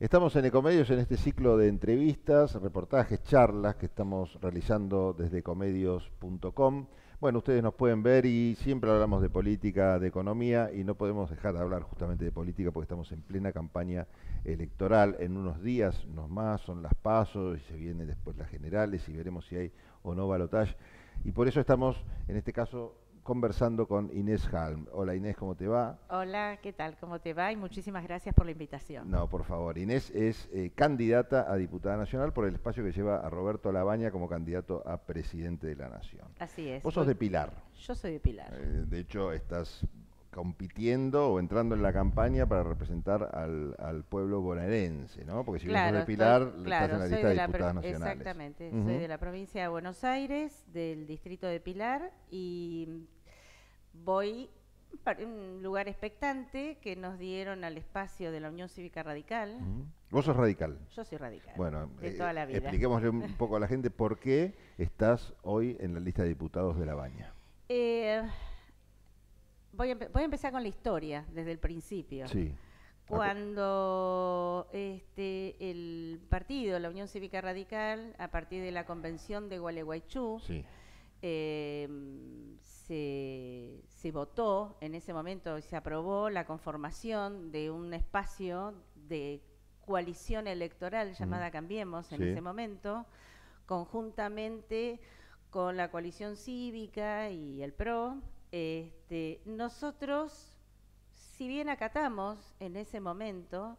Estamos en Ecomedios en este ciclo de entrevistas, reportajes, charlas que estamos realizando desde ecomedios.com. Bueno, ustedes nos pueden ver y siempre hablamos de política, de economía y no podemos dejar de hablar justamente de política porque estamos en plena campaña electoral. En unos días, no más, son las pasos y se vienen después las generales y veremos si hay o no balotaje. Y por eso estamos, en este caso, conversando con Inés Halm. Hola Inés, ¿cómo te va? Hola, ¿qué tal? ¿Cómo te va? Y muchísimas gracias por la invitación. No, por favor. Inés es eh, candidata a diputada nacional por el espacio que lleva a Roberto Labaña como candidato a presidente de la Nación. Así es. Vos sos de Pilar. Yo soy de Pilar. Eh, de hecho, estás compitiendo o entrando en la campaña para representar al, pueblo bonaerense, ¿no? Porque si claro, de Pilar, claro, estás en la lista de, Exactamente, soy de la provincia de Buenos Aires, del distrito de Pilar y voy a un lugar expectante que nos dieron al espacio de la Unión Cívica Radical. ¿Vos sos radical? Yo soy radical. Bueno, eh, expliquémosle un poco a la gente por qué estás hoy en la lista de diputados de La Baña. Eh, voy, a empezar con la historia desde el principio. Sí. Cuando este, el partido, la Unión Cívica Radical, a partir de la convención de Gualeguaychú, Em, se, votó en ese momento, se aprobó la conformación de un espacio de coalición electoral llamada Cambiemos en ese momento, conjuntamente con la coalición cívica y el PRO. Este, nosotros, si bien acatamos en ese momento,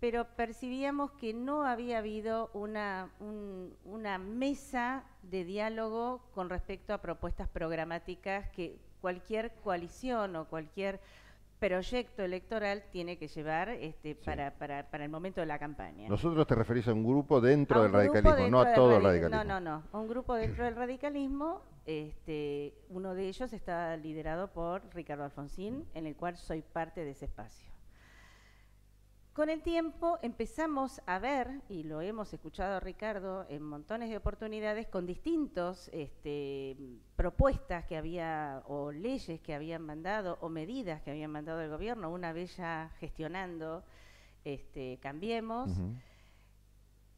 pero percibíamos que no había habido una, mesa de diálogo con respecto a propuestas programáticas que cualquier coalición o cualquier proyecto electoral tiene que llevar este, para, el momento de la campaña. Nosotros te referís a un grupo dentro del radicalismo, no a todo el radicalismo. No, no, no. Un grupo dentro del radicalismo, este, uno de ellos está liderado por Ricardo Alfonsín, en el cual soy parte de ese espacio. Con el tiempo empezamos a ver, y lo hemos escuchado Ricardo en montones de oportunidades, con distintas este, propuestas que había, o leyes que habían mandado, o medidas que habían mandado el gobierno, una vez ya gestionando, este, cambiemos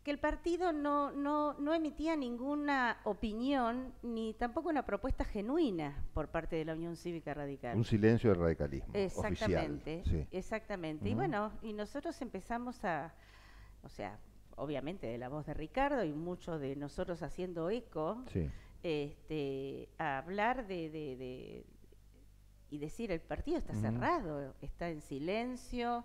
que el partido no, no, emitía ninguna opinión ni tampoco una propuesta genuina por parte de la Unión Cívica Radical. Un silencio del radicalismo. Exactamente, exactamente. Y bueno, y nosotros empezamos a, o sea, obviamente de la voz de Ricardo y muchos de nosotros haciendo eco, este, a hablar de, y decir el partido está cerrado, está en silencio,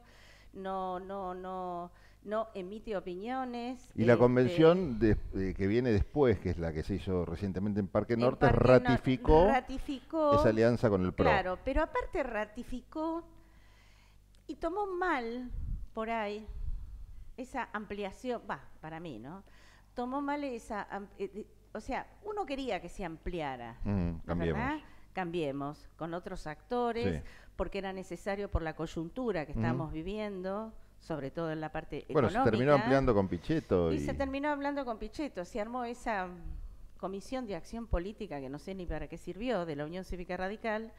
no, no, no no emite opiniones. Y la este, convención eh, que viene después, que es la que se hizo recientemente en Parque Norte, ratificó, ratificó, esa alianza con el PRO. Claro, pero aparte ratificó y tomó mal por ahí esa ampliación, va, para mí, ¿no? Tomó mal esa, eh, o sea, uno quería que se ampliara, mm, cambiemos. Cambiemos con otros actores, porque era necesario por la coyuntura que estamos viviendo sobre todo en la parte económica. Bueno, se terminó ampliando con Pichetto. Y, se terminó hablando con Pichetto, se armó esa mm, comisión de acción política, que no sé ni para qué sirvió, de la Unión Cívica Radical,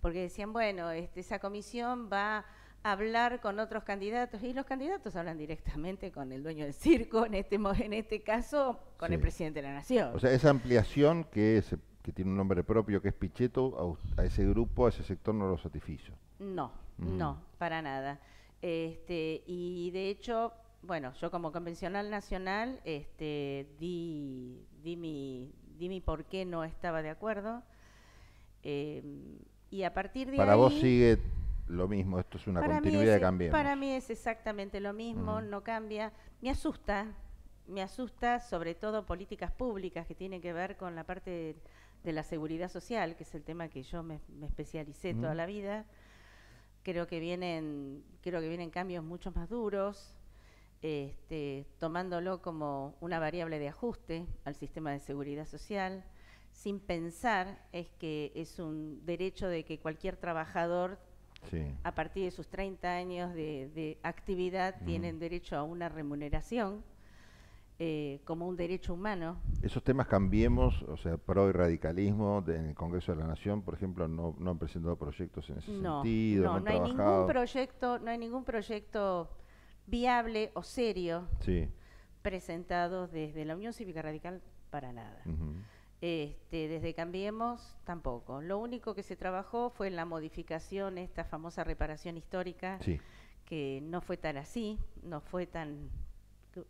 porque decían, bueno, este, esa comisión va a hablar con otros candidatos, y los candidatos hablan directamente con el dueño del circo, en este, en este caso con el presidente de la Nación. O sea, esa ampliación que, es, que tiene un nombre propio, que es Pichetto, a, ese grupo, a ese sector no lo satisfizo. No, no, para nada. Este, y de hecho, bueno, yo como convencional nacional este, di, di, mi, por qué no estaba de acuerdo. Em, y a partir de Para vos sigue lo mismo, esto es una continuidad de cambio. Para mí es exactamente lo mismo, mm. no cambia. Me asusta, me asusta sobre todo políticas públicas que tienen que ver con la parte de, la seguridad social, que es el tema que yo me, especialicé mm. toda la vida creo que vienen, creo que vienen cambios mucho más duros, este, tomándolo como una variable de ajuste al sistema de seguridad social, sin pensar es que es un derecho de que cualquier trabajador a partir de sus 30 años de, actividad tienen derecho a una remuneración eh, como un derecho humano. Esos temas cambiemos, o sea, pro y radicalismo en el Congreso de la Nación, por ejemplo, no, han presentado proyectos en ese sentido. No, no, hay ningún proyecto, no hay ningún proyecto viable o serio presentado desde la Unión Cívica Radical para nada. Este, desde Cambiemos tampoco. Lo único que se trabajó fue en la modificación, esta famosa reparación histórica, que no fue tan así, no fue tan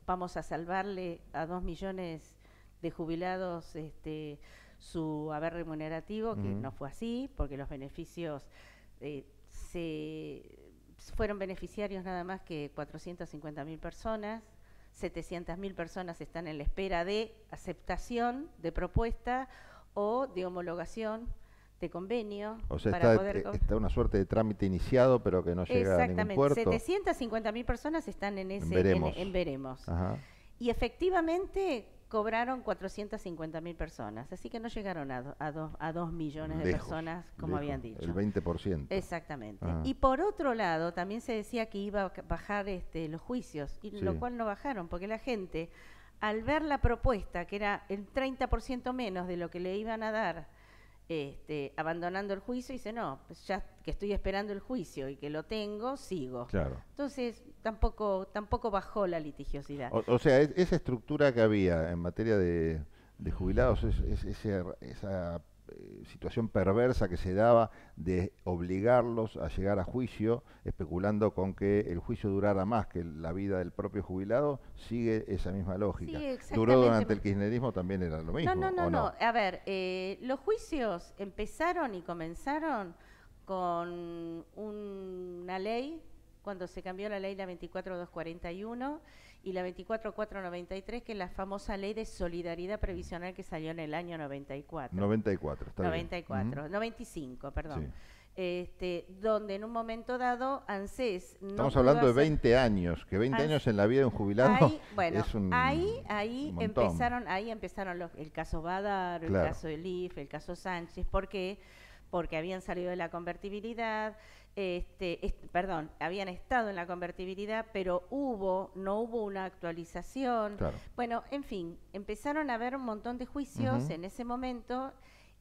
vamos a salvarle a dos millones de jubilados este, su haber remunerativo, que no fue así, porque los beneficios eh, se fueron beneficiarios nada más que 450.000 mil personas, 700.000 mil personas están en la espera de aceptación de propuesta o de homologación de este convenio. O sea, para está, poder... una suerte de trámite iniciado, pero que no llega a ningún puerto. Exactamente, 750.000 personas están en ese en Veremos. Y efectivamente cobraron mil personas, así que no llegaron a, a, 2 millones de personas, como habían dicho. El 20%. Exactamente. Y por otro lado, también se decía que iba a bajar este, los juicios, y lo cual no bajaron, porque la gente, al ver la propuesta, que era el 30% menos de lo que le iban a dar, este, abandonando el juicio y dice, no, pues ya que estoy esperando el juicio y que lo tengo, sigo. Entonces, tampoco, tampoco bajó la litigiosidad. O, sea, esa estructura que había en materia de, jubilados, es, esa, esa eh, situación perversa que se daba de obligarlos a llegar a juicio, especulando con que el juicio durara más que la vida del propio jubilado, sigue esa misma lógica. Sí, Duró durante el kirchnerismo, también era lo mismo. No, no, no, no? A ver, eh, los juicios empezaron y comenzaron con una ley, cuando se cambió la ley la 24241 y la 24493, que es la famosa ley de solidaridad previsional que salió en el año 94. 94, está 94, 95, perdón. Este, donde en un momento dado ANSES... Estamos hablando de 20 años, que 20 años en la vida de un jubilado ahí, bueno, es un Ahí, ahí empezaron, ahí empezaron el caso Badar, el caso Elif, el caso Sánchez, ¿por qué? Porque habían salido de la convertibilidad, este, perdón, habían estado en la convertibilidad, pero hubo, no hubo una actualización. Bueno, en fin, empezaron a haber un montón de juicios en ese momento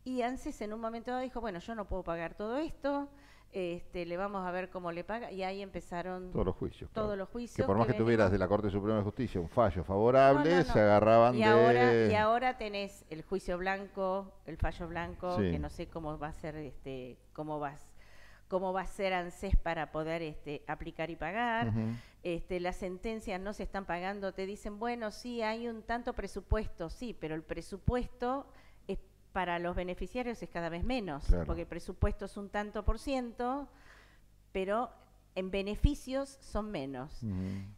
y ANSES en un momento dijo, bueno, yo no puedo pagar todo esto, este, le vamos a ver cómo le paga, y ahí empezaron todos los juicios. Todos los juicios que por más que, tuvieras de la Corte Suprema de Justicia un fallo favorable, se agarraban y Ahora, y ahora tenés el juicio blanco, el fallo blanco, que no sé cómo va a ser, este, cómo vas cómo va a ser ANSES para poder este, aplicar y pagar. este, las sentencias no se están pagando, te dicen, bueno, sí, hay un tanto presupuesto, sí, pero el presupuesto es, para los beneficiarios es cada vez menos, porque el presupuesto es un tanto por ciento, pero en beneficios son menos.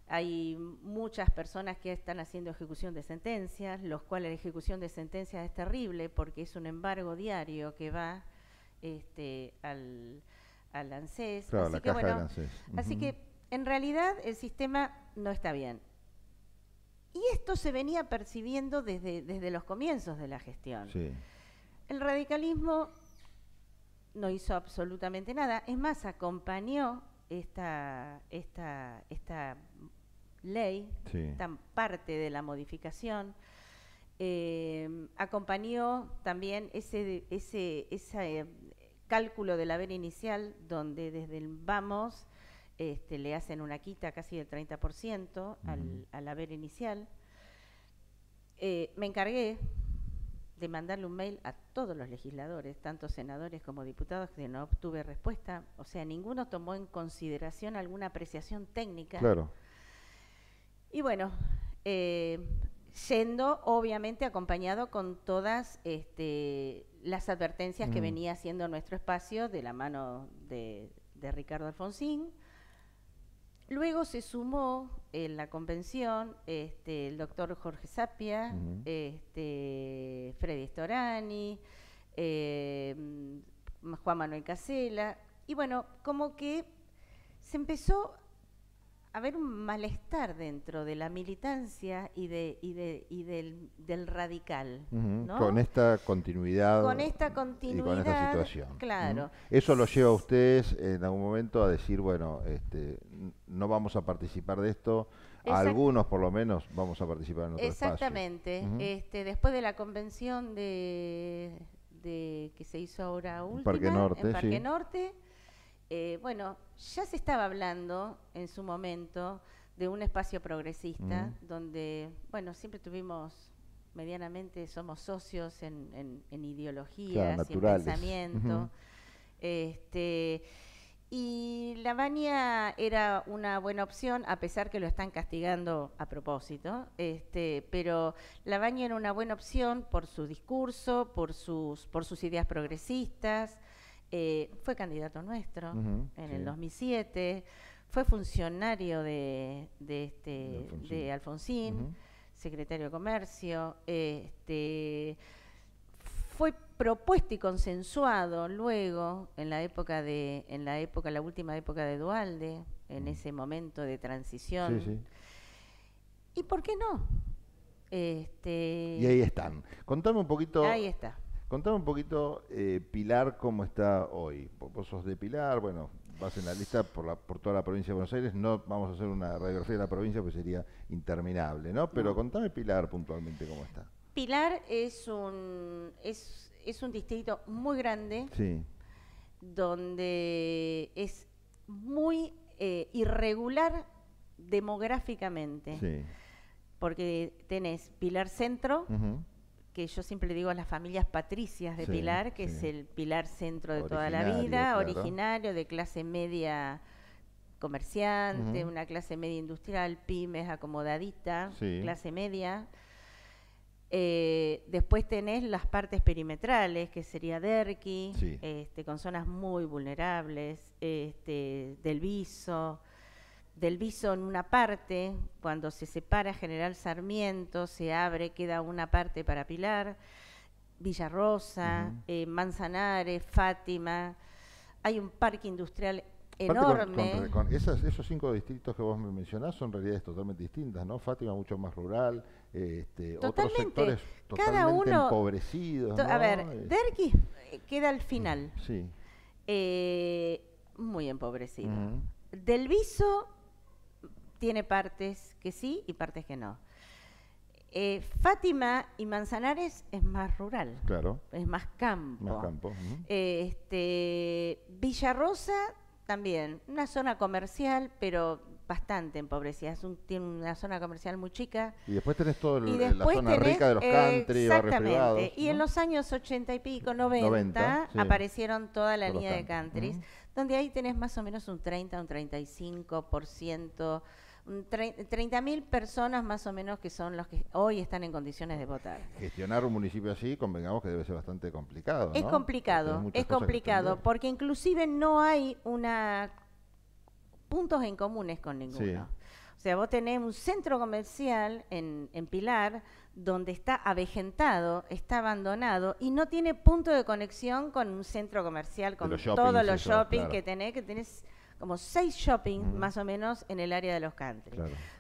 Hay muchas personas que están haciendo ejecución de sentencias, los cuales la ejecución de sentencias es terrible porque es un embargo diario que va este, al, al así que, Así que en realidad el sistema no está bien. Y esto se venía percibiendo desde, desde los comienzos de la gestión. El radicalismo no hizo absolutamente nada, es más, acompañó esta, esta, esta ley, tan parte de la modificación, eh, acompañó también ese, ese, esa, eh, cálculo del haber inicial, donde desde el vamos este, le hacen una quita casi del 30% al, haber inicial. Eh, me encargué de mandarle un mail a todos los legisladores, tanto senadores como diputados, que no obtuve respuesta. O sea, ninguno tomó en consideración alguna apreciación técnica. Claro. Y bueno, eh, yendo obviamente acompañado con todas este, las advertencias que mm. venía haciendo nuestro espacio de la mano de, Ricardo Alfonsín. Luego se sumó en la convención este, el doctor Jorge Sapia, este, Freddy Storani, eh, Juan Manuel Casela, y bueno, como que se empezó haber un malestar dentro de la militancia y, de, del, radical. ¿no? Con esta continuidad. Con esta continuidad. Y con esta situación. Claro. Eso lo lleva a ustedes en algún momento a decir, bueno, este, no vamos a participar de esto. algunos, por lo menos, vamos a participar en otro Exactamente. este, después de la convención de, que se hizo ahora última, Parque Norte, en Parque Norte eh, bueno, ya se estaba hablando en su momento de un espacio progresista, donde, bueno, siempre tuvimos medianamente somos socios en, en, en ideologías y en pensamiento. este, y la era una buena opción, a pesar que lo están castigando a propósito, este, pero la era una buena opción por su discurso, por sus, por sus ideas progresistas, eh, fue candidato nuestro en el 2007, fue funcionario de, este, Alfonsín, secretario de Comercio, este, fue propuesto y consensuado luego en la época de, en la época, la última época de Dualde, en ese momento de transición. ¿Y por qué no? Este, y ahí están. Contame un poquito. Ahí está. Contame un poquito, eh, Pilar, cómo está hoy. Vos sos de Pilar, bueno, vas en la lista por, toda la provincia de Buenos Aires. No vamos a hacer una radiografía de la provincia, porque sería interminable, ¿no? Pero contame Pilar puntualmente cómo está. Pilar es un, es, un distrito muy grande, donde es muy eh, irregular demográficamente. Porque tenés Pilar Centro, que yo siempre digo a las familias patricias de Pilar, que es el Pilar centro de toda la vida, originario de clase media comerciante, una clase media industrial, pymes, acomodadita, clase media. Eh, después tenés las partes perimetrales, que sería Derqui, este, con zonas muy vulnerables, este, del Viso, del viso en una parte, cuando se separa General Sarmiento, se abre, queda una parte para Pilar, Villarrosa, eh, Manzanares, Fátima, hay un parque industrial enorme. esos cinco distritos que vos me mencionás son realidades totalmente distintas, ¿no? Fátima mucho más rural, eh, este, otros sectores totalmente empobrecidos. A ver, Derqui eh, queda al final. Sí. muy empobrecido. Del Viso tiene partes que sí y partes que no. Eh, Fátima y Manzanares es más rural. Claro. Es más campo. Más campo. Eh, este, Villarrosa también, una zona comercial, pero bastante empobrecida. Es tiene una zona comercial muy chica. Y después tenés todo la zona rica de los country, Y en los años ochenta y pico, 90, aparecieron toda la línea de countries, donde ahí tenés más o menos un 30, un 35%. 30.000 personas más o menos que son los que hoy están en condiciones de votar. Gestionar un municipio así, convengamos que debe ser bastante complicado. Es complicado, es complicado, porque inclusive no hay una puntos en comunes con ninguno. O sea, vos tenés un centro comercial en, Pilar donde está avejentado, está abandonado y no tiene punto de conexión con un centro comercial, con todos los shopping que tenés, que tenés como seis shoppings más o menos en el área de los country.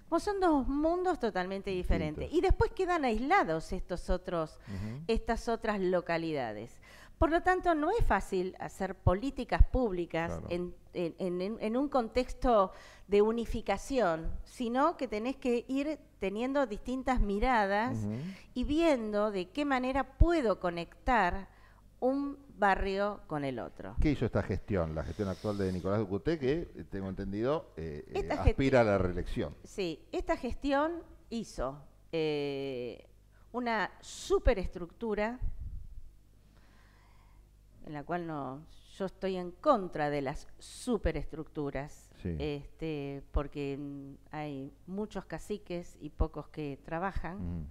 Como son dos mundos totalmente diferentes. Y después quedan aislados estos otros, estas otras localidades. Por lo tanto, no es fácil hacer políticas públicas en, un contexto de unificación, sino que tenés que ir teniendo distintas miradas y viendo de qué manera puedo conectar un barrio con el otro. ¿Qué hizo esta gestión? La gestión actual de Nicolás Ducuté, que eh, tengo entendido, eh, eh, aspira a la reelección. Sí, esta gestión hizo una superestructura en la cual no, yo estoy en contra de las superestructuras, este, porque hay muchos caciques y pocos que trabajan. Mm.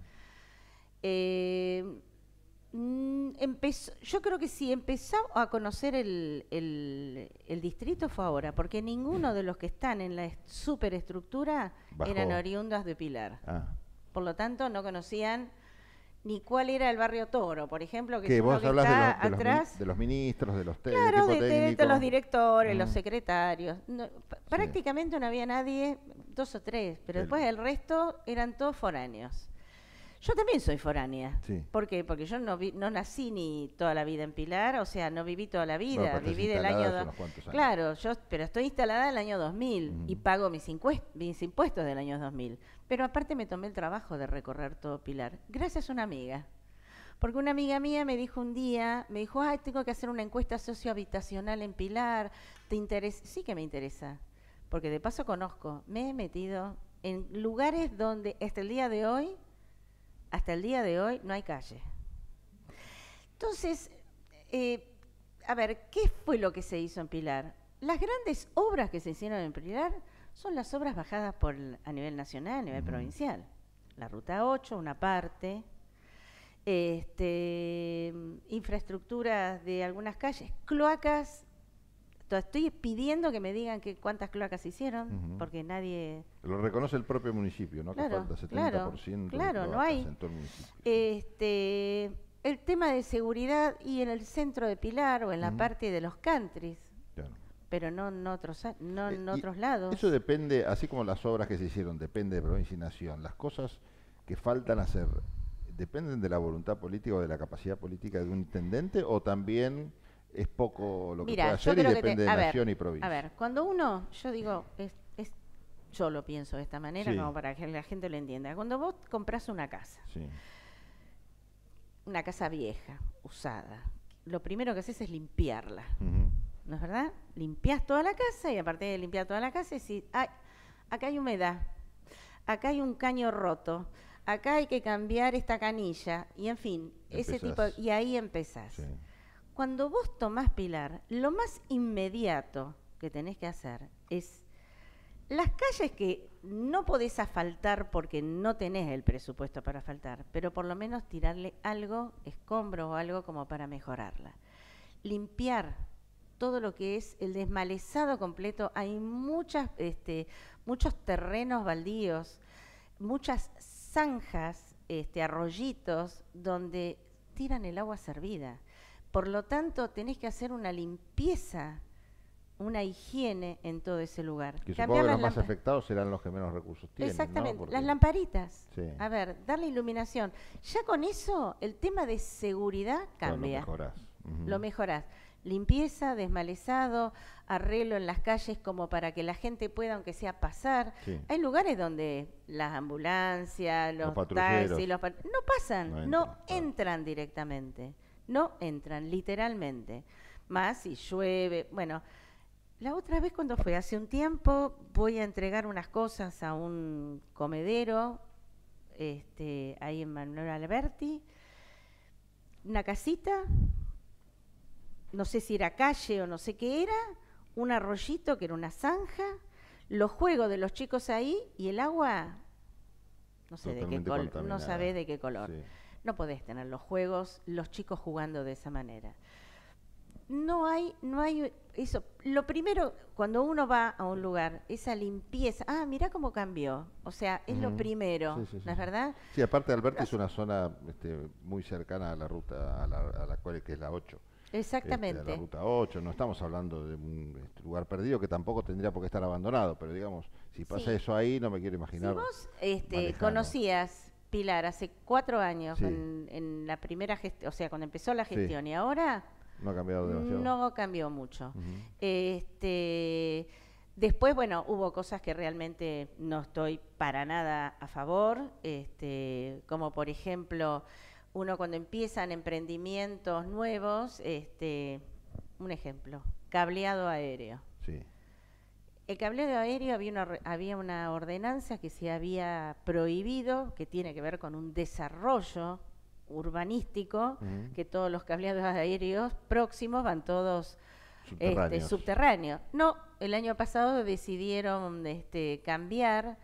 Mm, empezó, yo creo que si empezó a conocer el, distrito fue ahora, porque ninguno de los que están en la superestructura eran oriundas de Pilar. Ah. Por lo tanto, no conocían ni cuál era el barrio Toro, por ejemplo, que, vos de, atrás. Los, de los ministros, de los claro, de, los directores, los mm. secretarios. prácticamente no había nadie, dos o tres, pero después el resto eran todos foráneos. Yo también soy foránea. ¿Por qué? Porque yo no, no nací ni toda la vida en Pilar, o sea, no viví toda la vida, viví del año... Claro, yo, pero estoy instalada en el año 2000 y pago mis, impuestos del año 2000. Pero aparte me tomé el trabajo de recorrer todo Pilar, gracias a una amiga. Porque una amiga mía me dijo un día, me dijo, ay, tengo que hacer una encuesta sociohabitacional en Pilar, ¿te interesa? Sí que me interesa, porque de paso conozco, me he metido en lugares donde hasta el día de hoy hasta el día de hoy no hay calle. Entonces, eh, a ver, ¿qué fue lo que se hizo en Pilar? Las grandes obras que se hicieron en Pilar son las obras bajadas por, a nivel nacional, a nivel provincial. La Ruta 8, una parte, este, infraestructuras de algunas calles, cloacas estoy pidiendo que me digan que cuántas cloacas hicieron, porque nadie... Lo reconoce el propio municipio, ¿no? Claro, que falta 70% claro, claro, no hay. el Este, el tema de seguridad y en el centro de Pilar o en la parte de los countries. Pero no, en otros, no en eh, otros lados. Eso depende, así como las obras que se hicieron, depende de provincia y nación. Las cosas que faltan hacer, ¿dependen de la voluntad política o de la capacidad política de un intendente o también es poco lo que puede hacer y depende de nación y provincia. A ver, cuando uno, yo digo, es, yo lo pienso de esta manera, no para que la gente lo entienda. Cuando vos compras una casa, una casa vieja, usada, lo primero que haces es limpiarla. ¿No es verdad? Limpias toda la casa y aparte de limpiar toda la casa, decís, acá hay humedad, acá hay un caño roto, acá hay que cambiar esta canilla, y en fin, ese tipo, y ahí empezás. Sí. Cuando vos tomás Pilar, lo más inmediato que tenés que hacer es las calles que no podés asfaltar porque no tenés el presupuesto para asfaltar, pero por lo menos tirarle algo, escombro o algo como para mejorarla. Limpiar todo lo que es el desmalezado completo. Hay muchas, este, muchos terrenos baldíos, muchas zanjas, este, arroyitos donde tiran el agua servida. Por lo tanto, tenés que hacer una limpieza, una higiene en todo ese lugar. Que supongo los más afectados serán los que menos recursos tienen. Exactamente, las lamparitas. A ver, darle iluminación. Ya con eso, el tema de seguridad cambia. lo mejorás. Lo mejorás limpieza, desmalezado, arreglo en las calles como para que la gente pueda, aunque sea pasar. Hay lugares donde las ambulancias, los, taxis, los no pasan, no entran directamente no entran, literalmente. Más si llueve, bueno. La otra vez cuando fue, hace un tiempo, voy a entregar unas cosas a un comedero, este, ahí en Manuel Alberti, una casita, no sé si era calle o no sé qué era, un arroyito que era una zanja, los juegos de los chicos ahí y el agua, no sé de qué color, no sabés de qué color. No podés tener los juegos, los chicos jugando de esa manera. No hay, no hay eso. Lo primero, cuando uno va a un lugar, esa limpieza. Ah, mira cómo cambió. O sea, es lo primero, ¿no es verdad? Sí, aparte Alberto es una zona este, muy cercana a la ruta, a la, cual que es la 8. Exactamente. Este, la ruta 8, no estamos hablando de un este, lugar perdido que tampoco tendría por qué estar abandonado, pero digamos, si pasa eso ahí, no me quiero imaginar. Si vos este, conocías Pilar, hace cuatro años, en, la primera o sea, cuando empezó la gestión y ahora... No ha cambiado No cambió mucho. este, después, bueno, hubo cosas que realmente no estoy para nada a favor, este, como por ejemplo, uno cuando empiezan emprendimientos nuevos, este, un ejemplo, cableado aéreo. Sí. El cableado aéreo había una, había una ordenanza que se había prohibido, que tiene que ver con un desarrollo urbanístico, que todos los cableados aéreos próximos van todos este, subterráneos. Este, subterráneo. No, el año pasado decidieron este, cambiar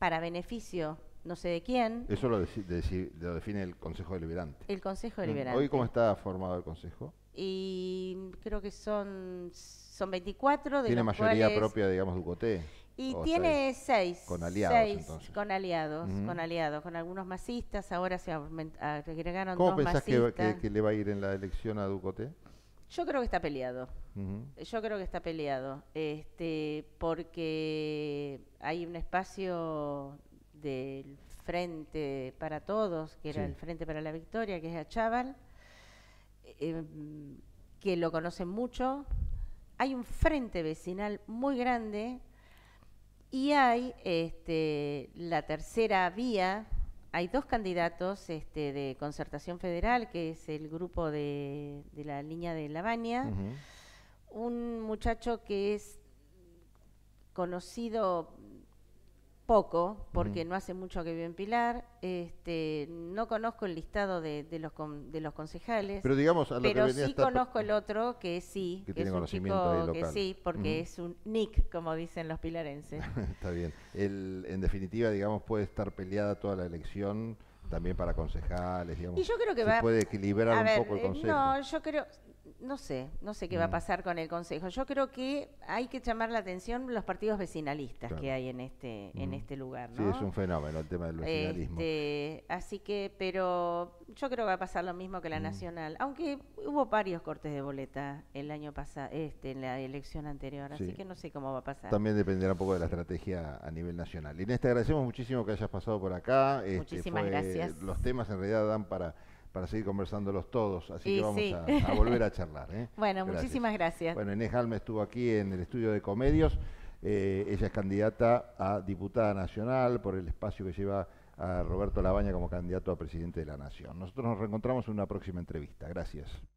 para beneficio no sé de quién. Eso lo, define el Consejo Deliberante. El Consejo mm, Deliberante. ¿Hoy cómo está formado el Consejo? Y creo que son son 24 de ¿Tiene mayoría propia, digamos, Ducoté? Y tiene seis, Con aliados, Con aliados, con aliados, con algunos masistas. Ahora se agregaron ¿Cómo dos pensás Que, le va a ir en la elección a Ducoté? Yo creo que está peleado. Yo creo que está peleado. Este, porque hay un espacio del Frente para Todos, que era el Frente para la Victoria, que es a Chaval, em, que lo conocen mucho, hay un frente vecinal muy grande y hay este, la tercera vía, hay dos candidatos este, de Concertación Federal, que es el grupo de, la línea de Lavania, un muchacho que es conocido poco, porque no hace mucho que vive en Pilar. Este, no conozco el listado de, los, de los concejales. Pero digamos, sí conozco el otro que sí, que, tiene es un chico que sí, porque es un nick, como dicen los pilarenses. Está bien. El, en definitiva, digamos, puede estar peleada toda la elección también para concejales, Y yo creo que se va, puede equilibrar un poco el eh, consejo. No, yo creo, no sé, no sé qué va a mm. pasar con el Consejo. Yo creo que hay que llamar la atención los partidos vecinalistas que hay en este, en mm. este lugar, ¿no? Sí, es un fenómeno el tema del vecinalismo. Este, así que, pero yo creo que va a pasar lo mismo que la mm. nacional, aunque hubo varios cortes de boleta el año pasado, este, en la elección anterior, así que no sé cómo va a pasar. También dependerá un poco de la estrategia a nivel nacional. Inés, te agradecemos muchísimo que hayas pasado por acá. Este, Muchísimas gracias. Los temas en realidad dan para para seguir conversándolos todos, así que vamos a, volver a charlar. ¿eh? bueno, muchísimas gracias. Bueno, Inés Halme estuvo aquí en el estudio de Comedios, eh, ella es candidata a diputada nacional por el espacio que lleva a Roberto Labaña como candidato a presidente de la Nación. Nosotros nos reencontramos en una próxima entrevista. Gracias.